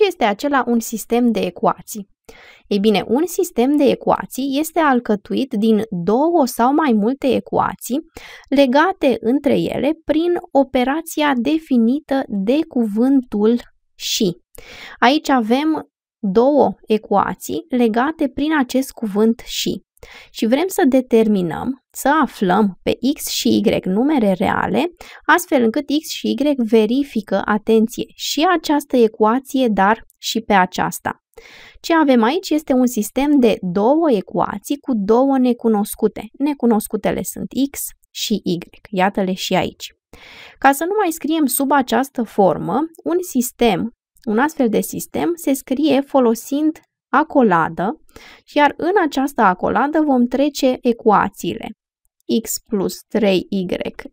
Ce este acela un sistem de ecuații? Ei bine, un sistem de ecuații este alcătuit din două sau mai multe ecuații legate între ele prin operația definită de cuvântul și. Aici avem două ecuații legate prin acest cuvânt și și vrem să determinăm, să aflăm pe X și Y numere reale, astfel încât X și Y verifică, atenție, și această ecuație, dar și pe aceasta. Ce avem aici este un sistem de două ecuații cu două necunoscute. Necunoscutele sunt X și Y. Iată-le și aici. Ca să nu mai scriem sub această formă, un sistem, un astfel de sistem se scrie folosind acoladă, iar în această acoladă vom trece ecuațiile x plus 3y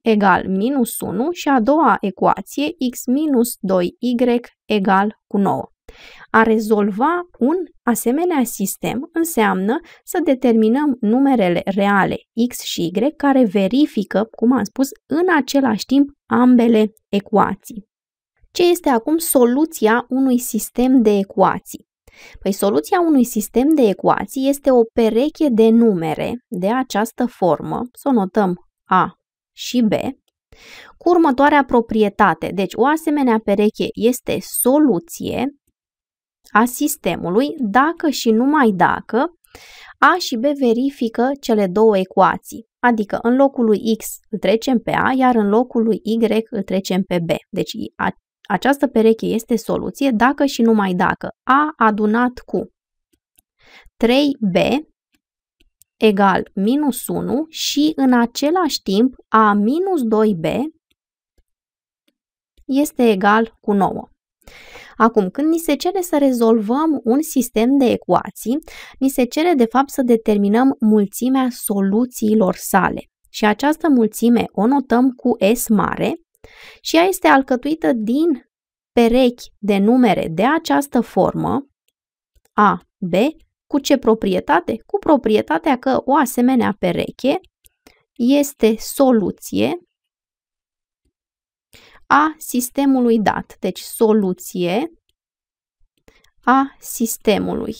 egal minus 1 și a doua ecuație x minus 2y egal cu 9. A rezolva un asemenea sistem înseamnă să determinăm numerele reale x și y care verifică, cum am spus, în același timp ambele ecuații. Ce este acum soluția unui sistem de ecuații? Păi soluția unui sistem de ecuații este o pereche de numere de această formă, să o notăm A și B, cu următoarea proprietate. Deci o asemenea pereche este soluție a sistemului dacă și numai dacă A și B verifică cele două ecuații. Adică în locul lui X îl trecem pe A, iar în locul lui Y îl trecem pe B. Deci această pereche este soluție dacă și numai dacă A adunat cu 3B egal minus 1 și în același timp A minus 2B este egal cu 9. Acum, când ni se cere să rezolvăm un sistem de ecuații, ni se cere de fapt să determinăm mulțimea soluțiilor sale. Și această mulțime o notăm cu S mare, și ea este alcătuită din perechi de numere de această formă A, B, cu ce proprietate? Cu proprietatea că o asemenea pereche este soluție a sistemului dat, deci soluție a sistemului.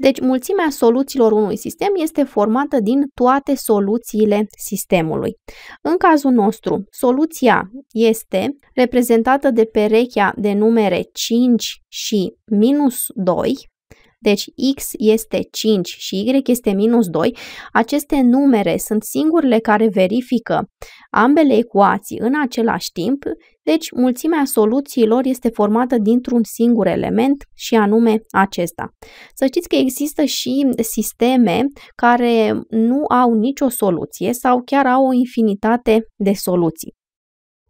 Deci, mulțimea soluțiilor unui sistem este formată din toate soluțiile sistemului. În cazul nostru, soluția este reprezentată de perechea de numere 5 și minus 2, deci x este 5 și y este minus 2. Aceste numere sunt singurele care verifică ambele ecuații în același timp, deci mulțimea soluțiilor este formată dintr-un singur element și anume acesta. Să știți că există și sisteme care nu au nicio soluție sau chiar au o infinitate de soluții.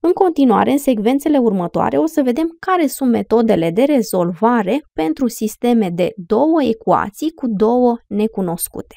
În continuare, în secvențele următoare, o să vedem care sunt metodele de rezolvare pentru sisteme de două ecuații cu două necunoscute.